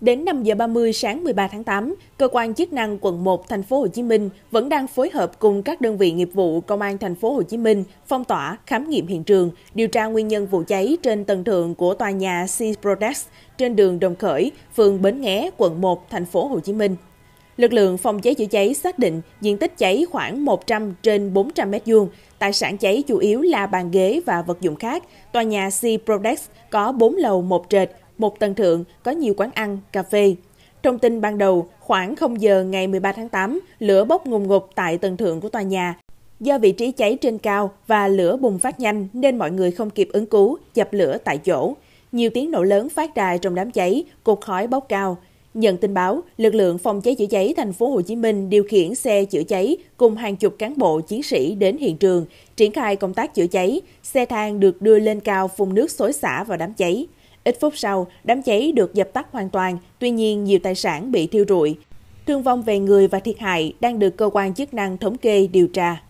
Đến 5 giờ 30 sáng 13 tháng 8, cơ quan chức năng quận 1 thành phố Hồ Chí Minh vẫn đang phối hợp cùng các đơn vị nghiệp vụ công an thành phố Hồ Chí Minh phong tỏa, khám nghiệm hiện trường, điều tra nguyên nhân vụ cháy trên tầng thượng của tòa nhà C Prodex trên đường Đồng Khởi, phường Bến Nghé, quận 1, thành phố Hồ Chí Minh. Lực lượng phòng cháy chữa cháy xác định diện tích cháy khoảng 100 trên 400 m2, tài sản cháy chủ yếu là bàn ghế và vật dụng khác. Tòa nhà C Prodex có 4 lầu 1 trệt, một tầng thượng có nhiều quán ăn, cà phê. Thông tin ban đầu, khoảng 0 giờ ngày 13 tháng 8, lửa bốc ngùng ngục tại tầng thượng của tòa nhà. Do vị trí cháy trên cao và lửa bùng phát nhanh nên mọi người không kịp ứng cứu, dập lửa tại chỗ. Nhiều tiếng nổ lớn phát ra trong đám cháy, cột khói bốc cao. Nhận tin báo, lực lượng phòng cháy chữa cháy thành phố Hồ Chí Minh điều khiển xe chữa cháy cùng hàng chục cán bộ chiến sĩ đến hiện trường, triển khai công tác chữa cháy, xe thang được đưa lên cao phun nước xối xả vào đám cháy. Ít phút sau, đám cháy được dập tắt hoàn toàn, tuy nhiên nhiều tài sản bị thiêu rụi. Thương vong về người và thiệt hại đang được cơ quan chức năng thống kê điều tra.